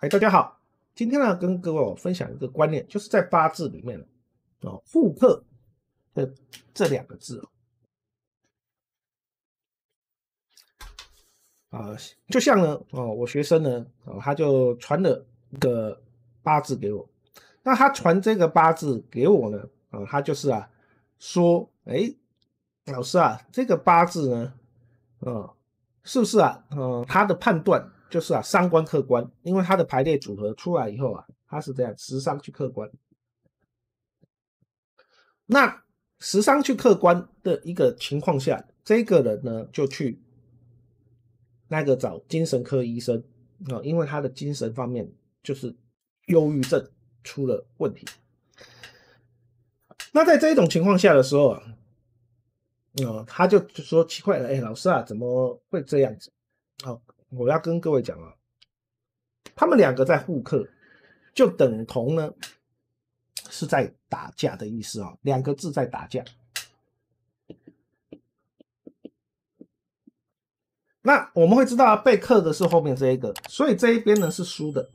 哎，大家好，今天呢，跟各位我分享一个观念，就是在八字里面呢，啊，复刻的这两个字啊，就像呢，哦，我学生呢，啊，他就传了一个八字给我，那他传这个八字给我呢，啊，他就是啊，说，哎，老师啊，这个八字呢，啊，是不是啊，嗯，他的判断。就是啊，三观客观，因为它的排列组合出来以后啊，它是这样，时尚去客观。那时尚去客观的一个情况下，这个人呢就去那个找精神科医生啊，因为他的精神方面就是忧郁症出了问题。那在这一种情况下的时候啊，哦，他就说奇怪了，哎，老师啊，怎么会这样子？哦，我要跟各位讲啊，他们两个在互克，就等同呢是在打架的意思啊，两个字在打架。那我们会知道被克的是后面这一个，所以这一边呢是输的，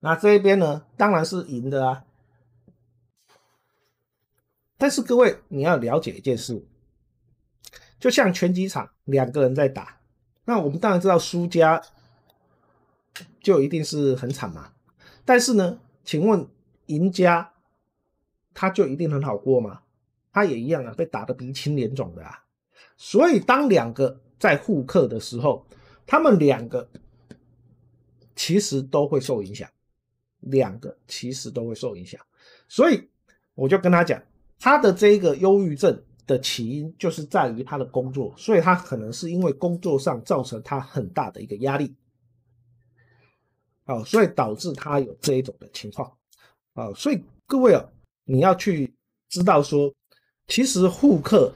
那这一边呢当然是赢的啊。但是各位你要了解一件事。就像拳击场两个人在打，那我们当然知道输家就一定是很惨嘛。但是呢，请问赢家他就一定很好过吗？他也一样啊，被打得鼻青脸肿的啊。所以当两个在互克的时候，他们两个其实都会受影响，两个其实都会受影响。所以我就跟他讲，他的这个忧郁症。的起因就是在于他的工作，所以他可能是因为工作上造成他很大的一个压力，哦，所以导致他有这一种的情况，啊，所以各位啊，你要去知道说，其实护课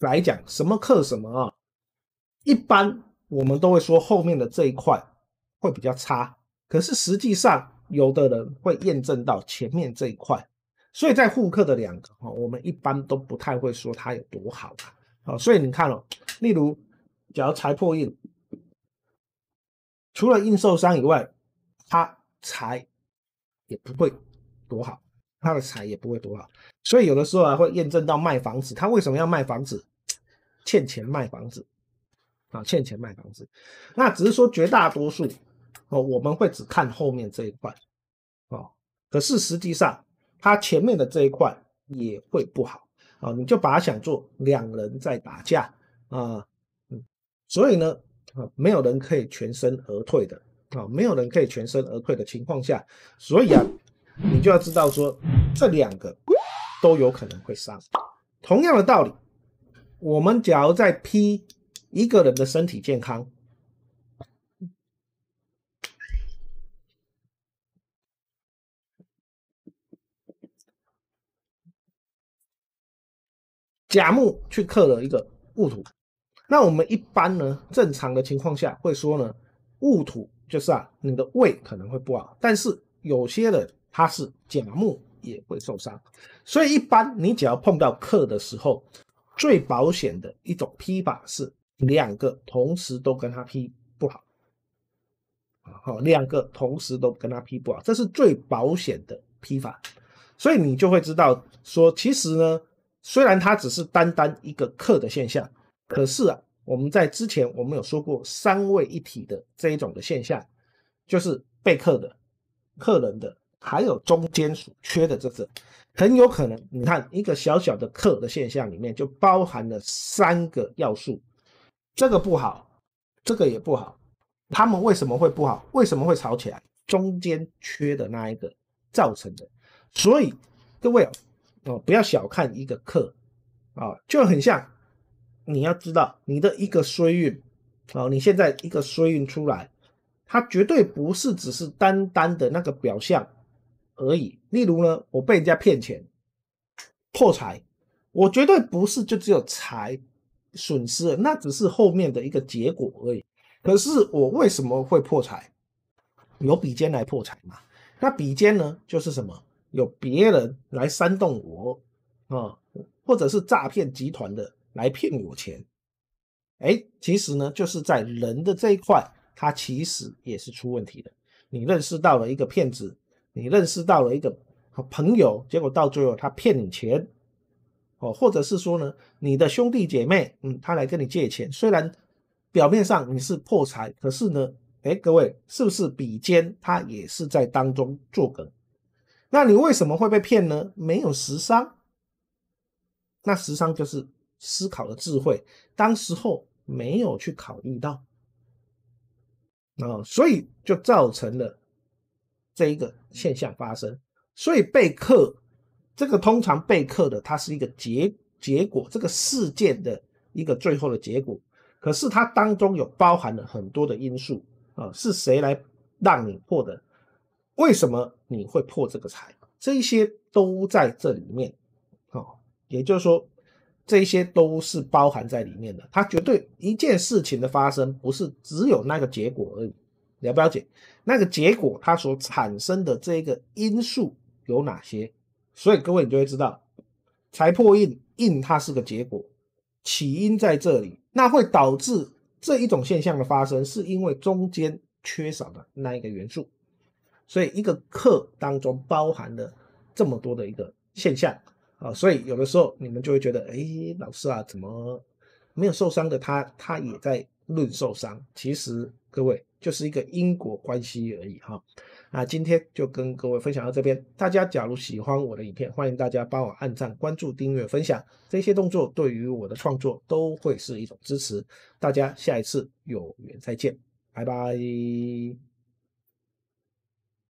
来讲，什么克什么啊，一般我们都会说后面的这一块会比较差，可是实际上有的人会验证到前面这一块。所以在护客的两个哈，我们一般都不太会说它有多好啊。所以你看哦，例如，假如财破印，除了印受伤以外，它财也不会多好，它的财也不会多好。所以有的时候啊，会验证到卖房子，他为什么要卖房子？欠钱卖房子啊，欠钱卖房子。那只是说绝大多数哦，我们会只看后面这一块啊。可是实际上。他前面的这一块也会不好啊，你就把它想做两人在打架啊，嗯，所以呢，没有人可以全身而退的啊，没有人可以全身而退的情况下，所以啊，你就要知道说这两个都有可能会伤。同样的道理，我们假如在批一个人的身体健康。甲木去克了一个戊土，那我们一般呢，正常的情况下会说呢，戊土就是啊，你的胃可能会不好，但是有些人他是甲木也会受伤，所以一般你只要碰到克的时候，最保险的一种批法是两个同时都跟他批不好，好，两个同时都跟他批不好，这是最保险的批法，所以你就会知道说，其实呢。虽然它只是单单一个客的现象，可是啊，我们在之前我们有说过三位一体的这一种的现象，就是被客的、客人的，还有中间所缺的这个，很有可能，你看一个小小的客的现象里面就包含了三个要素，这个不好，这个也不好，他们为什么会不好？为什么会吵起来？中间缺的那一个造成的，所以各位。哦，不要小看一个克，啊，就很像，你要知道你的一个衰运，哦，你现在一个衰运出来，它绝对不是只是单单的那个表象而已。例如呢，我被人家骗钱破财，我绝对不是就只有财损失，了，那只是后面的一个结果而已。可是我为什么会破财？有比肩来破财嘛？那比肩呢，就是什么？有别人来煽动我啊，或者是诈骗集团的来骗我钱，哎，其实呢，就是在人的这一块，他其实也是出问题的。你认识到了一个骗子，你认识到了一个朋友，结果到最后他骗你钱，哦，或者是说呢，你的兄弟姐妹，嗯，他来跟你借钱，虽然表面上你是破财，可是呢，哎，各位是不是比肩他也是在当中作梗？那你为什么会被骗呢？没有时商，那时商就是思考的智慧，当时候没有去考虑到，啊，所以就造成了这一个现象发生。所以备课，这个通常备课的，它是一个结结果，这个事件的一个最后的结果，可是它当中有包含了很多的因素，啊，是谁来让你获得？为什么你会破这个财？这些都在这里面，好，也就是说，这些都是包含在里面的。它绝对一件事情的发生，不是只有那个结果而已。了不了解？那个结果它所产生的这个因素有哪些？所以各位，你就会知道，财破印，印它是个结果，起因在这里。那会导致这一种现象的发生，是因为中间缺少的那一个元素。所以一个课当中包含了这么多的一个现象啊，所以有的时候你们就会觉得，哎，老师啊，怎么没有受伤的他，他也在论受伤？其实各位就是一个因果关系而已哈。啊，今天就跟各位分享到这边。大家假如喜欢我的影片，欢迎大家帮我按赞、关注、订阅、分享，这些动作对于我的创作都会是一种支持。大家下一次有缘再见，拜拜。